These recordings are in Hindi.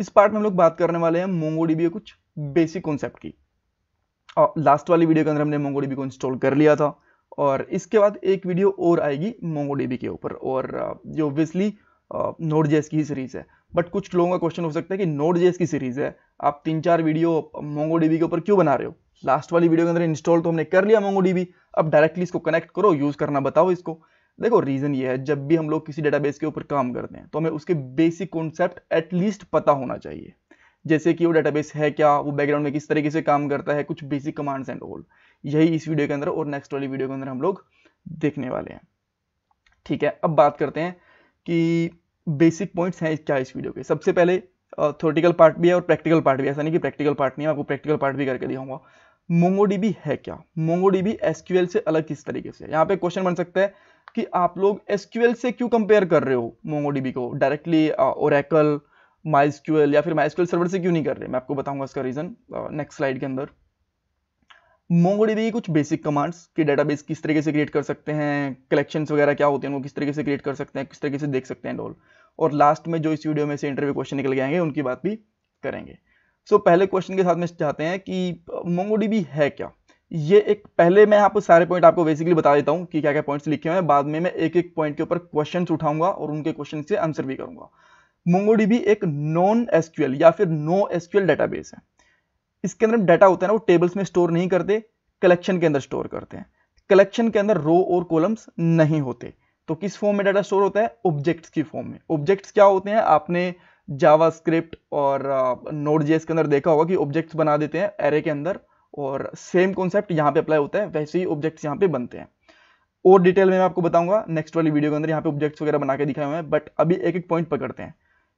इस पार्ट में हम लोग बात करने वाले हैं मोंगोडीबी कुछ बेसिक कॉन्सेप्ट की और लास्ट वाली वीडियो के अंदर हमने मोंगोडीबी को इंस्टॉल कर लिया था और इसके बाद एक वीडियो और आएगी मोंगोडीबी के ऊपर और uh, ये ऑब्वियसली नोट जेस की सीरीज है बट कुछ लोगों का क्वेश्चन हो सकता है कि नोट जेस की सीरीज है आप तीन चार वीडियो मोंगोडीबी के ऊपर क्यों बना रहे हो लास्ट वाली वीडियो के अंदर इंस्टॉल तो हमने कर लिया मोंगोडीबी अब डायरेक्टली इसको कनेक्ट करो यूज करना बताओ इसको देखो रीज़न ये है जब भी हम लोग किसी डेटाबेस के ऊपर काम करते हैं तो हमें उसके बेसिक कॉन्सेप्ट एटलीस्ट पता होना चाहिए जैसे कि वो डेटाबेस है क्या वो बैकग्राउंड में किस तरीके से काम करता है कुछ बेसिक कमांड्स एंड ऑल यही इस वीडियो के अंदर और नेक्स्ट वाली वीडियो के अंदर हम लोग देखने वाले हैं ठीक है अब बात करते हैं कि बेसिक पॉइंट्स हैं क्या इस वीडियो के सबसे पहले थोटिकल पार्ट भी है और प्रैक्टिकल पार्ट भी ऐसा नहीं कि प्रैक्टिकल पार्ट नहीं है आपको प्रैक्टिकल पार्ट भी करके दिखाऊंगा मोंगोडीबी है क्या मोंगोडीबी एसक्यूएल से अलग किस तरीके से यहाँ पे क्वेश्चन बन सकता है कि आप लोग एसक्यूएल से क्यों कंपेयर कर रहे हो मोंगोडीबी को डायरेक्टली ओरेकल माइस्क्यूएल या फिर माइस्क्यूएल सर्वर से क्यों नहीं कर रहे मैं आपको बताऊंगा इसका रीज़न नेक्स्ट स्लाइड के अंदर मोंगोडीबी की कुछ बेसिक कमांड्स कि डेटाबेस किस तरीके से क्रिएट कर सकते हैं कलेक्शंस वगैरह क्या होते हैं उनको किस तरीके से क्रिएट कर सकते हैं किस तरीके से देख सकते हैं डोल और लास्ट में जो इस वीडियो में से इंटरव्यू क्वेश्चन निकल गएंगे उनकी बात भी करेंगे सो so, पहले क्वेश्चन के साथ में चाहते हैं कि मोंगोडीबी uh, है क्या ये एक पहले मैं आपको सारे पॉइंट आपको बेसिकली बता देता हूँ कि क्या क्या पॉइंट्स लिखे हुए हैं बाद में मैं एक एक पॉइंट के ऊपर क्वेश्चन उठाऊंगा और उनके क्वेश्चन से आंसर भी करूंगा मोंगोडीबी एक नॉन एसक्यूएल या फिर नो एसक्यूएल डेटाबेस है इसके अंदर डाटा होता है ना वो टेबल्स में स्टोर नहीं करते कलेक्शन के अंदर स्टोर करते हैं कलेक्शन के अंदर रो और कॉलम्स नहीं होते तो किस फॉर्म में डाटा स्टोर होता है ऑब्जेक्ट्स की फॉर्म में ऑब्जेक्ट्स क्या होते हैं आपने जावास्क्रिप्ट और नोट uh, जेस के अंदर देखा होगा कि ऑब्जेक्ट्स बना देते हैं एरे के अंदर और सेम कॉन्सेप्ट यहाँ पे अप्लाई होता है वैसे ही ऑब्जेक्ट्स यहाँ पे बनते हैं और डिटेल में मैं आपको बताऊंगा नेक्स्ट वाली वीडियो के अंदर यहाँ पे ऑब्जेक्ट्स वगैरह बना के दिखाए हुए हैं बट अभी एक एक पॉइंट पकड़ते हैं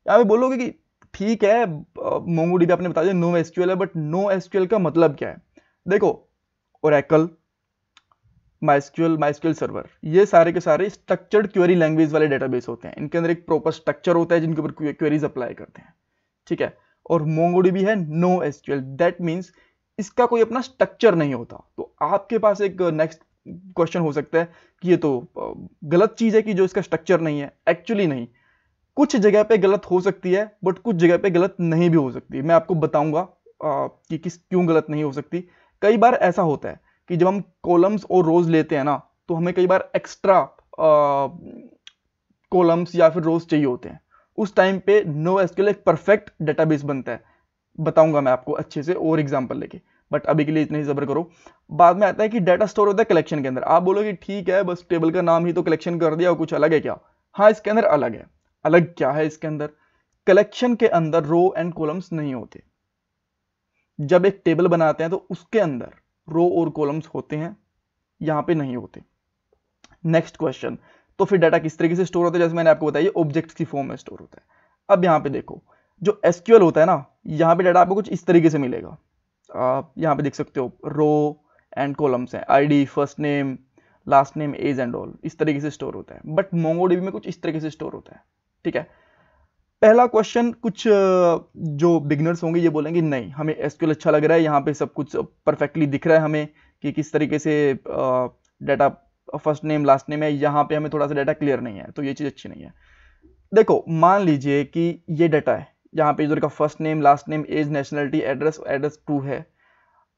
यहाँ पे बोलोगे कि ठीक है मोंगो डी आपने बता दिया नो एस है बट नो एस का मतलब क्या है देखो ओरेकल माइस्क्यूएल माइस्क्यूएल सर्वर ये सारे के सारे स्ट्रक्चर्ड क्वेरी लैंग्वेज वाले डेटाबेस होते हैं इनके अंदर एक प्रॉपर स्ट्रक्चर होता है जिनके ऊपर क्वेरीज अप्लाई करते हैं ठीक है और मोंगोडी भी है no S QL that means इसका कोई अपना स्ट्रक्चर नहीं होता तो आपके पास एक नेक्स्ट क्वेश्चन हो सकता है कि ये तो गलत चीज़ है कि जो इसका स्ट्रक्चर नहीं है एक्चुअली नहीं कुछ जगह पे गलत हो सकती है बट कुछ जगह पे गलत नहीं भी हो सकती मैं आपको बताऊंगा कि किस क्यों गलत नहीं हो सकती कई बार ऐसा होता है कि जब हम कॉलम्स और रोज लेते हैं ना तो हमें कई बार एक्स्ट्रा कॉलम्स या फिर रोज चाहिए होते हैं उस टाइम पे नो एसक्यूएल एक परफेक्ट डेटाबेस बनता है बताऊंगा मैं आपको अच्छे से और एग्जाम्पल लेके बट अभी के लिए इतना ही जबर करो बाद में आता है कि डाटा स्टोर होता है कलेक्शन के अंदर आप बोलोगे ठीक है बस टेबल का नाम ही तो कलेक्शन कर दिया और कुछ अलग है क्या हाँ इसके अंदर अलग है अलग क्या है इसके अंदर कलेक्शन के अंदर रो एंड कॉलम्स नहीं होते जब एक टेबल बनाते हैं तो उसके अंदर रो और कॉलम्स होते हैं यहां पे नहीं होते नेक्स्ट क्वेश्चन तो फिर डाटा किस तरीके से स्टोर होता है जैसे मैंने आपको बताया ऑब्जेक्ट्स की फॉर्म में स्टोर होता है अब यहां पे देखो जो एसक्यूएल होता है ना यहाँ पे डाटा आपको कुछ इस तरीके से मिलेगा आप यहाँ पे देख सकते हो रो एंड कॉलम्स हैं ID first name last name age and all इस तरीके से स्टोर होता है बट मोंगोडीबी में कुछ इस तरीके से स्टोर होता है ठीक है पहला क्वेश्चन कुछ जो बिगनर्स होंगे ये बोलेंगे नहीं हमें एसक्यूएल अच्छा लग रहा है यहाँ पे सब कुछ परफेक्टली दिख रहा है हमें कि किस तरीके से data first name last name है यहाँ पे हमें थोड़ा सा डाटा क्लियर नहीं है तो ये चीज़ अच्छी नहीं है देखो मान लीजिए कि ये डाटा है यहाँ पे यूज़र का first name last name age nationality address address two है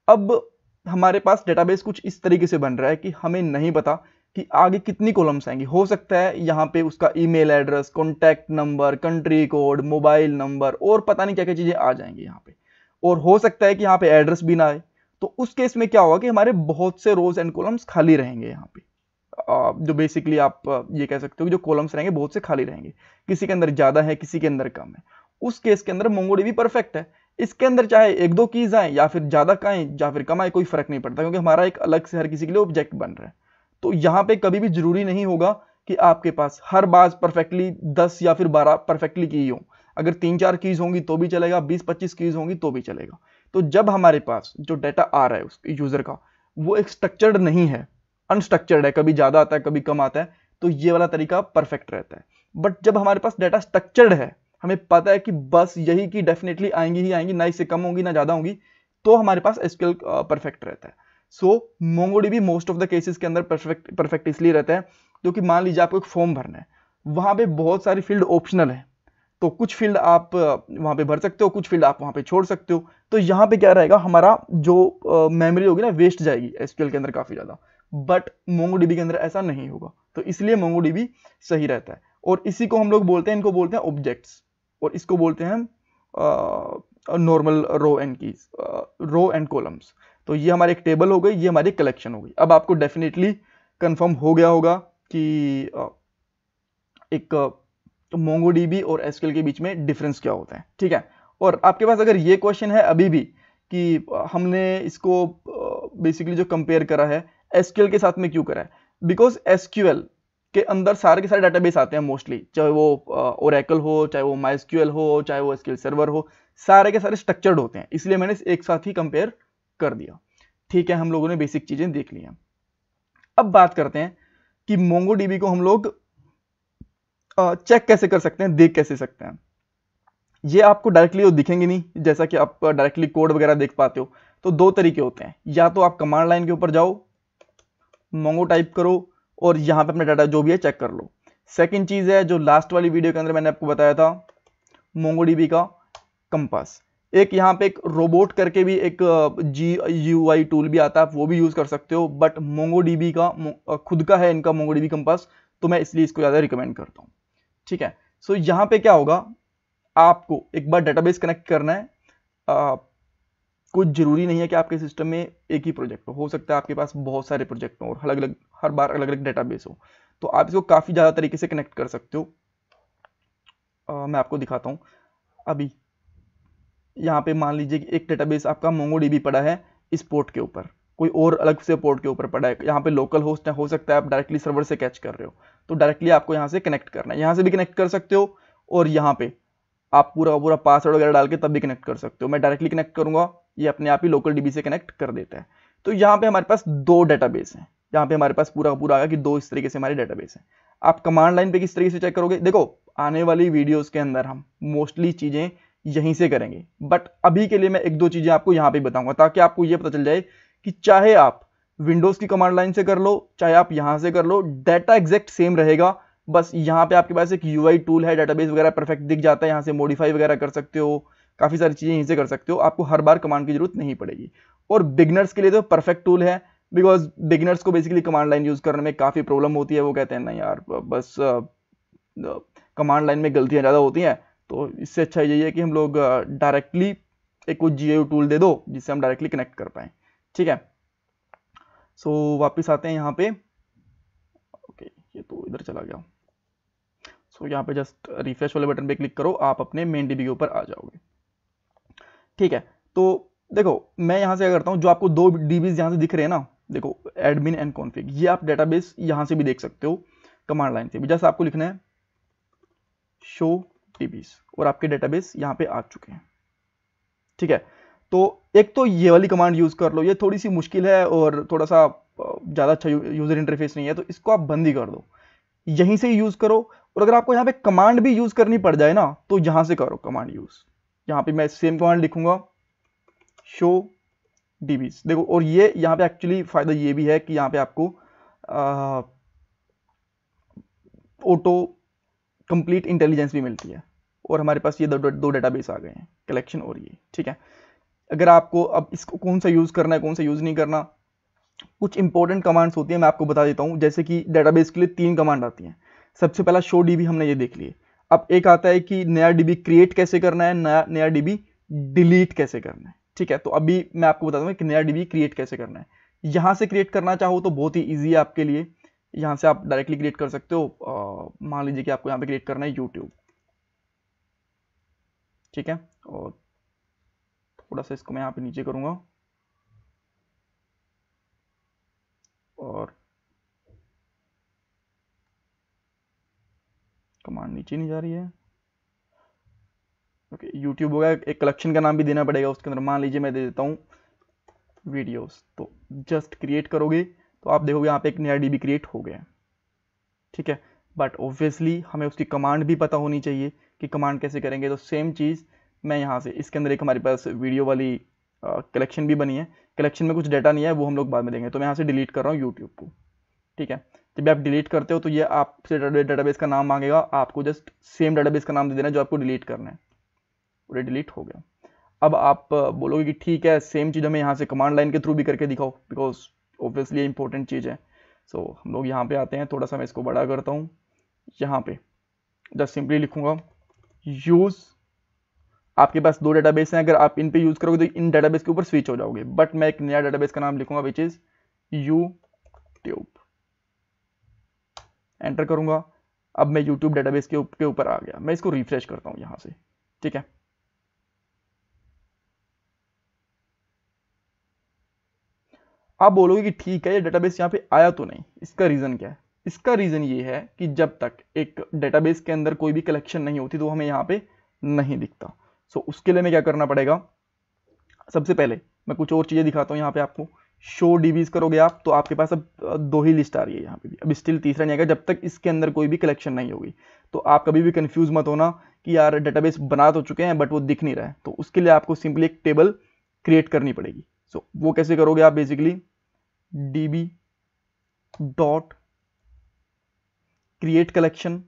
अब हमारे पास डेटाबेस कुछ इस तरीके से बन रहा है कि हमें नहीं पता कि आगे कितनी कॉलम्स आएंगी हो सकता है यहाँ पे उसका email address contact number country code mobile number और पता नहीं क्या क्या चीज़ें आ जाएंगी यहाँ पे और हो सकता है कि यहाँ पे एड्रेस भी ना आए तो उस केस में क्या होगा कि हमारे बहुत से रोज एंड कॉलम्स खाली रहेंगे यहाँ पे जो बेसिकली आप ये कह सकते हो कि जो कॉलम्स रहेंगे बहुत से खाली रहेंगे किसी के अंदर ज़्यादा है किसी के अंदर कम है उस केस के अंदर मोंगोडीबी परफेक्ट है इसके अंदर चाहे एक दो कीज आए या फिर ज़्यादा आए या फिर कम आए कोई फर्क नहीं पड़ता क्योंकि हमारा एक अलग से हर किसी के लिए ऑब्जेक्ट बन रहा है तो यहाँ पे कभी भी जरूरी नहीं होगा कि आपके पास हर बाज परफेक्टली दस या फिर बारह परफेक्टली की हो अगर तीन चार कीज होंगी तो भी चलेगा बीस पच्चीस कीज होंगी तो भी चलेगा तो जब हमारे पास जो डाटा आ रहा है उस यूज़र का वो एक स्ट्रक्चर्ड नहीं है अनस्ट्रक्चर्ड है कभी ज़्यादा आता है कभी कम आता है तो ये वाला तरीका परफेक्ट रहता है बट जब हमारे पास डाटा स्ट्रक्चर्ड है हमें पता है कि बस यही की डेफिनेटली आएंगी ही आएंगी ना इससे कम होंगी ना ज़्यादा होंगी तो हमारे पास एसक्यूएल परफेक्ट रहता है सो मोंगोडी भी मोस्ट ऑफ द केसेस के अंदर परफेक्ट परफेक्ट इसलिए रहता है क्योंकि मान लीजिए आपको एक फॉर्म भरना है वहां पे बहुत सारी फील्ड ऑप्शनल है तो कुछ फील्ड आप वहां पे भर सकते हो कुछ फील्ड आप वहां पे छोड़ सकते हो तो यहाँ पे क्या रहेगा हमारा जो मेमोरी होगी ना वेस्ट जाएगी एसक्यूएल के अंदर काफ़ी ज़्यादा बट मोंगोडीबी के अंदर ऐसा नहीं होगा तो इसलिए मोंगोडीबी सही रहता है और इसी को हम लोग बोलते हैं इनको बोलते हैं ऑब्जेक्ट्स और इसको बोलते हैं हम नॉर्मल रो एंड की रो एंड कॉलम्स तो ये हमारी एक टेबल हो गई ये हमारी कलेक्शन हो गई अब आपको डेफिनेटली कंफर्म हो गया होगा कि uh, एक मोंगो uh, और एसकेल के बीच में डिफरेंस क्या होता है ठीक है और आपके पास अगर ये क्वेश्चन है अभी भी कि हमने इसको बेसिकली uh, जो कंपेयर करा है एसक्यूएल के साथ में क्यों करा है बिकॉज एसक्यूएल के अंदर सारे के सारे डाटाबेस आते हैं मोस्टली चाहे वो ओरेकल हो चाहे वो माइस्क्यूएल हो चाहे वो स्किल सर्वर हो सारे के सारे स्ट्रक्चर्ड होते हैं इसलिए मैंने एक साथ ही कंपेयर कर दिया ठीक है हम लोगों ने बेसिक चीज़ें देख ली हैं अब बात करते हैं कि मोंगो डीबी को हम लोग चेक कैसे कर सकते हैं देख कैसे सकते हैं ये आपको डायरेक्टली वो दिखेंगे नहीं जैसा कि आप डायरेक्टली कोड वगैरह देख पाते हो तो दो तरीके होते हैं या तो आप कमांड लाइन के ऊपर जाओ मोंगो टाइप करो और यहाँ पे अपना डाटा जो भी है चेक कर लो सेकेंड चीज़ है जो लास्ट वाली वीडियो के अंदर मैंने आपको बताया था मोंगोडीबी का कंपास एक यहाँ पे एक रोबोट करके भी एक जी यू आई टूल भी आता है वो भी यूज़ कर सकते हो बट मोंगोडीबी का खुद का है इनका मोंगोडीबी कंपास तो मैं इसलिए इसको ज़्यादा रिकमेंड करता हूँ ठीक है सो so, यहाँ पे क्या होगा आपको एक बार डेटाबेस कनेक्ट करना है कुछ ज़रूरी नहीं है कि आपके सिस्टम में एक ही प्रोजेक्ट हो सकता है आपके पास बहुत सारे प्रोजेक्ट हो और अलग अलग हर बार अलग अलग डेटाबेस हो तो आप इसको काफ़ी ज़्यादा तरीके से कनेक्ट कर सकते हो आ, मैं आपको दिखाता हूं अभी यहाँ पे मान लीजिए कि एक डेटाबेस आपका मोंगो पड़ा है इस पोर्ट के ऊपर कोई और अलग से पोर्ट के ऊपर पड़ा है यहाँ पे लोकल होस्ट है हो सकता है आप डायरेक्टली सर्वर से कैच कर रहे हो तो डायरेक्टली आपको यहाँ से कनेक्ट करना है यहाँ से भी कनेक्ट कर सकते हो और यहाँ पे आप पूरा पूरा पासवर्ड वगैरह डाल के तब भी कनेक्ट कर सकते हो मैं डायरेक्टली कनेक्ट करूंगा ये अपने आप ही लोकल डीबी से कनेक्ट कर देता है तो यहाँ पे हमारे पास दो डेटाबेस हैं यहाँ पे हमारे पास पूरा पूरा आया कि दो इस तरीके से हमारे डेटाबेस हैं आप कमांड लाइन पे किस तरीके से चेक करोगे देखो आने वाली वीडियोस के अंदर हम मोस्टली चीज़ें यहीं से करेंगे बट अभी के लिए मैं एक दो चीज़ें आपको यहाँ पे बताऊंगा ताकि आपको ये पता चल जाए कि चाहे आप विंडोज़ की कमांड लाइन से कर लो चाहे आप यहाँ से कर लो डाटा एग्जैक्ट सेम रहेगा बस यहाँ पे आपके पास एक यू टूल है डेटाबेस वगैरह परफेक्ट दिख जाता है यहाँ से मॉडिफाई वगैरह कर सकते हो काफ़ी सारी चीज़ें यहीं से कर सकते हो आपको हर बार कमांड की जरूरत नहीं पड़ेगी और बिगनर्स के लिए तो परफेक्ट टूल है बिकॉज बिगनर्स को बेसिकली कमांड लाइन यूज़ करने में काफ़ी प्रॉब्लम होती है वो कहते हैं ना यार बस कमांड लाइन में गलतियाँ ज़्यादा होती हैं तो इससे अच्छा यही है कि हम लोग डायरेक्टली एक कुछ जी टूल दे दो जिससे हम डायरेक्टली कनेक्ट कर पाएँ ठीक है सो so, वापस आते हैं यहाँ पे ओके okay, ये तो इधर चला गया सो so, यहाँ पे जस्ट रिफ्रेश वाले बटन पे क्लिक करो आप अपने मेन डीबी के ऊपर आ जाओगे ठीक है तो देखो मैं यहाँ से क्या करता हूँ जो आपको दो डीबीज यहाँ से दिख रहे हैं ना देखो एडमिन एंड कॉन्फिग ये आप डेटाबेस यहाँ से भी देख सकते हो कमांड लाइन से भी जैसे आपको लिखना है शो डीबीज और आपके डेटाबेस यहाँ पे आ चुके हैं ठीक है तो एक तो ये वाली कमांड यूज़ कर लो ये थोड़ी सी मुश्किल है और थोड़ा सा ज़्यादा अच्छा यूज़र इंटरफेस नहीं है तो इसको आप बंद ही कर दो यहीं से यूज़ करो और अगर आपको यहाँ पे कमांड भी यूज़ करनी पड़ जाए ना तो यहाँ से करो कमांड यूज़ यहाँ पे मैं सेम कमांड लिखूंगा शो डीबीज देखो और ये यहाँ पे एक्चुअली फ़ायदा ये भी है कि यहाँ पे आपको ऑटो कंप्लीट इंटेलिजेंस भी मिलती है और हमारे पास ये दो दो डेटाबेस आ गए हैं कलेक्शन और ये ठीक है अगर आपको अब इसको कौन सा यूज़ करना है कौन सा यूज़ नहीं करना कुछ इंपॉर्टेंट कमांड्स होती हैं मैं आपको बता देता हूँ जैसे कि डेटाबेस के लिए तीन कमांड आती हैं सबसे पहला शो डी हमने ये देख लिए अब एक आता है कि नया डीबी क्रिएट कैसे करना है नया नया डीबी डिलीट कैसे करना है ठीक है तो अभी मैं आपको बता दूंगा कि नया डीबी क्रिएट कैसे करना है यहां से क्रिएट करना चाहो तो बहुत ही ईजी है आपके लिए यहां से आप डायरेक्टली क्रिएट कर सकते हो मान लीजिए कि आपको यहां पर क्रिएट करना है यूट्यूब ठीक है और थोड़ा सा इसको मैं यहां पर नीचे करूंगा और कमांड नीचे नहीं जा रही है ओके यूट्यूब होगा एक कलेक्शन का नाम भी देना पड़ेगा उसके अंदर मान लीजिए मैं दे देता हूँ वीडियोस तो जस्ट क्रिएट करोगे तो आप देखोगे यहाँ पे एक नया डी क्रिएट हो गया ठीक है बट ऑब्वियसली हमें उसकी कमांड भी पता होनी चाहिए कि कमांड कैसे करेंगे तो सेम चीज़ मैं यहाँ से इसके अंदर एक हमारे पास वीडियो वाली कलेक्शन भी बनी है कलेक्शन में कुछ डाटा नहीं है वो हम लोग बाद में देंगे तो मैं यहाँ से डिलीट कर रहा हूँ यूट्यूब को ठीक है जब आप डिलीट करते हो तो ये आपसे डेटाबेस का नाम मांगेगा आपको जस्ट सेम डेटाबेस का नाम दे देना जो आपको डिलीट करना है और ये डिलीट हो गया अब आप बोलोगे कि ठीक है सेम चीज़ हमें यहाँ से कमांड लाइन के थ्रू भी करके दिखाओ बिकॉज ऑब्वियसली इंपॉर्टेंट चीज़ है सो so, हम लोग यहाँ पे आते हैं थोड़ा सा मैं इसको बड़ा करता हूँ यहाँ पे जस्ट सिंपली लिखूंगा यूज़ आपके पास दो डेटाबेस हैं अगर आप इन पे यूज़ करोगे तो इन डेटाबेस के ऊपर स्विच हो जाओगे बट मैं एक नया डेटाबेस का नाम लिखूंगा which is YouTube enter करूँगा अब मैं यूट्यूब डेटाबेस के ऊपर उप, आ गया मैं इसको रिफ्रेश करता हूँ यहाँ से ठीक है आप बोलोगे कि ठीक है ये डेटाबेस यहाँ पे आया तो नहीं इसका रीज़न क्या है इसका रीज़न ये है कि जब तक एक डेटाबेस के अंदर कोई भी कलेक्शन नहीं होती तो हमें यहाँ पे नहीं दिखता सो उसके लिए मैं क्या करना पड़ेगा सबसे पहले मैं कुछ और चीज़ें दिखाता हूँ यहाँ पे आपको शो डीबीज करोगे आप तो आपके पास अब दो ही लिस्ट आ रही है यहाँ पे भी अब स्टिल तीसरा नहीं आएगा जब तक इसके अंदर कोई भी कलेक्शन नहीं होगी तो आप कभी भी कंफ्यूज मत होना कि यार डेटाबेस बना तो चुके हैं बट वो दिख नहीं रहा है तो उसके लिए आपको सिंपली एक टेबल क्रिएट करनी पड़ेगी सो so, वो कैसे करोगे आप basically D dot create collection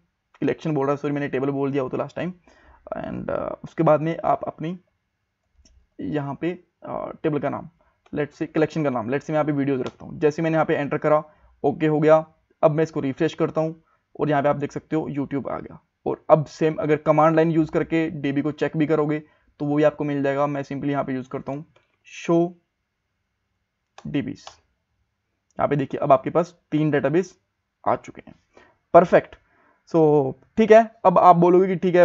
collection बोल रहा सॉरी मैंने टेबल बोल दिया वो तो लास्ट टाइम एंड uh, उसके बाद में आप अपनी यहाँ पे टेबल uh, का नाम लेट्स से कलेक्शन का नाम लेट्स से मैं यहाँ पे वीडियोज रखता हूँ जैसे मैंने यहाँ पे एंटर करा ओके हो गया अब मैं इसको रिफ्रेश करता हूँ और यहाँ पे आप देख सकते हो यूट्यूब आ गया और अब सेम अगर कमांड लाइन यूज़ करके डीबी को चेक भी करोगे तो वो भी आपको मिल जाएगा मैं सिंपली यहाँ पे यूज़ करता हूँ शो डीबीस यहाँ पे देखिए अब आपके पास तीन डेटाबेस आ चुके हैं परफेक्ट सो so, ठीक है अब आप बोलोगे कि ठीक है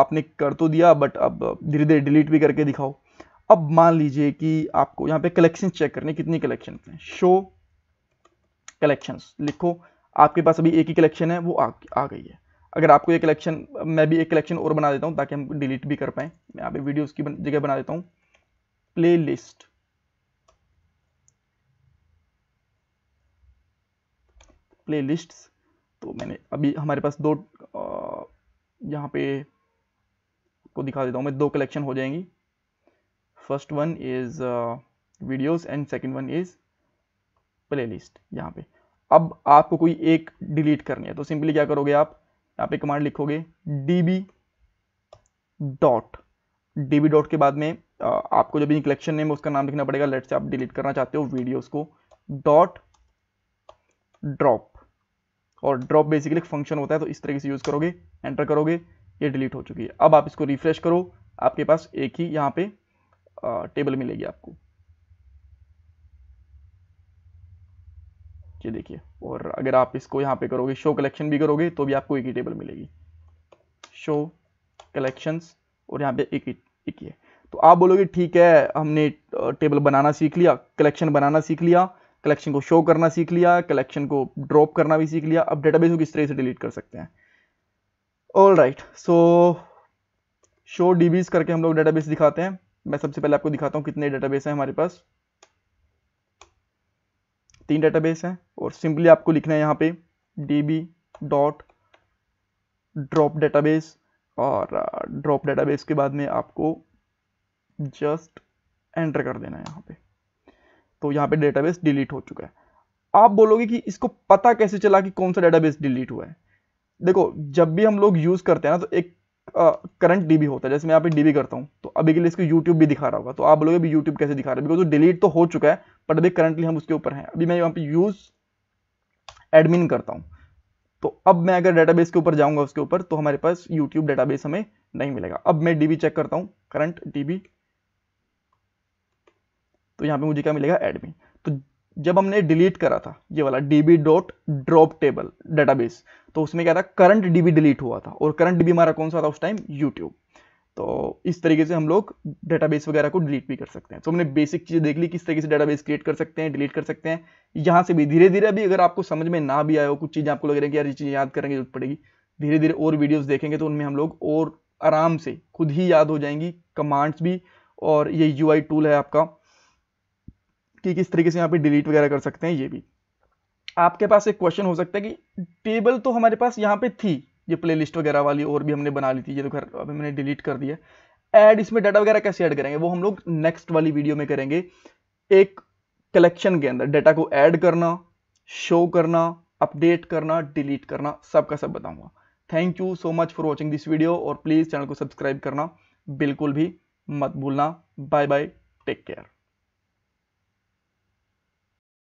आपने कर तो दिया बट अब धीरे धीरे डिलीट भी करके दिखाओ अब मान लीजिए कि आपको यहाँ पे कलेक्शन चेक करने कितनी कलेक्शन हैं शो कलेक्शन लिखो आपके पास अभी एक ही कलेक्शन है वो आ, आ गई है अगर आपको ये कलेक्शन मैं भी एक कलेक्शन और बना देता हूँ ताकि हम डिलीट भी कर पाएँ मैं यहाँ पे वीडियोज़ की जगह बना देता हूँ प्ले लिस्ट प्ले लिस्ट तो मैंने अभी हमारे पास दो यहाँ पे आपको दिखा देता हूँ मैं दो कलेक्शन हो जाएंगी first one is videos and second one is playlist यहाँ पे अब आपको कोई एक डिलीट करनी है तो सिंपली क्या करोगे आप यहाँ पे कमांड लिखोगे db डॉट डी डॉट के बाद में आपको जब भी कलेक्शन नेम उसका नाम लिखना पड़ेगा लेट से आप डिलीट करना चाहते हो वीडियोज को डॉट ड्रॉप और ड्रॉप बेसिकली एक फंक्शन होता है तो इस तरीके से यूज़ करोगे एंटर करोगे ये डिलीट हो चुकी है अब आप इसको रिफ्रेश करो आपके पास एक ही यहाँ पे टेबल मिलेगी आपको ये देखिए और अगर आप इसको यहाँ पे करोगे शो कलेक्शन भी करोगे तो भी आपको एक ही टेबल मिलेगी शो कलेक्शंस और यहाँ पे एक ही एक ही है तो आप बोलोगे ठीक है हमने टेबल बनाना सीख लिया कलेक्शन बनाना सीख लिया कलेक्शन को शो करना सीख लिया कलेक्शन को ड्रॉप करना भी सीख लिया अब डेटाबेस को किस तरह से डिलीट कर सकते हैं all right so show DBs करके हम लोग डेटाबेस दिखाते हैं मैं सबसे पहले आपको दिखाता हूँ कितने डेटाबेस हैं हमारे पास तीन डेटाबेस हैं और सिंपली आपको लिखना है यहाँ पे D B dot drop database और ड्रॉप डेटाबेस के बाद में आपको जस्ट एंटर कर देना है यहाँ पे तो यहाँ पे डेटाबेस डिलीट हो चुका है आप बोलोगे कि इसको पता कैसे चला कि कौन सा डेटाबेस डिलीट हुआ है देखो जब भी हम लोग यूज़ करते हैं ना तो एक करंट डीबी होता है जैसे मैं यहाँ पे डीबी करता हूँ तो अभी के लिए इसको यूट्यूब भी दिखा रहा होगा तो आप बोलोगे अभी यूट्यूब कैसे दिखा रहा है बिकॉज वो डिलीट तो हो चुका है पर अभी करंटली हम उसके ऊपर हैं अभी मैं यहाँ पे यूज़ एडमिन करता हूँ तो अब मैं अगर डेटाबेस के ऊपर जाऊँगा उसके ऊपर तो हमारे पास यूट्यूब डेटाबेस हमें नहीं मिलेगा अब मैं डीबी चेक करता हूँ करंट डीबी तो यहाँ पे मुझे क्या मिलेगा एडमिन तो जब हमने डिलीट करा था ये वाला DB dot drop table database तो उसमें क्या था करंट डीबी डिलीट हुआ था और करंट डीबी हमारा कौन सा था उस टाइम यूट्यूब तो इस तरीके से हम लोग डेटाबेस वगैरह को डिलीट भी कर सकते हैं तो हमने बेसिक चीज़ें देख ली किस तरीके से डेटाबेस क्रिएट कर सकते हैं डिलीट कर सकते हैं यहां से भी धीरे धीरे अभी अगर आपको समझ में ना भी आए हो कुछ चीज़ें आपको लग रही है कि यार ये चीज याद करेंगे जरूरत पड़ेगी धीरे धीरे और वीडियोज देखेंगे तो उनमें हम लोग और आराम से खुद ही याद हो जाएंगी कमांड्स भी और ये यू टूल है आपका कि किस तरीके से यहाँ पे डिलीट वगैरह कर सकते हैं ये भी आपके पास एक क्वेश्चन हो सकता है कि टेबल तो हमारे पास यहाँ पे थी ये प्लेलिस्ट वगैरह वाली और भी हमने बना ली थी ये तो अभी मैंने डिलीट कर दिया ऐड इसमें डाटा वगैरह कैसे ऐड करेंगे वो हम लोग नेक्स्ट वाली वीडियो में करेंगे एक कलेक्शन के अंदर डाटा को ऐड करना शो करना अपडेट करना डिलीट करना सब का सब बताऊंगा thank you so much for watching this video और प्लीज़ चैनल को सब्सक्राइब करना बिल्कुल भी मत भूलना बाय बाय टेक केयर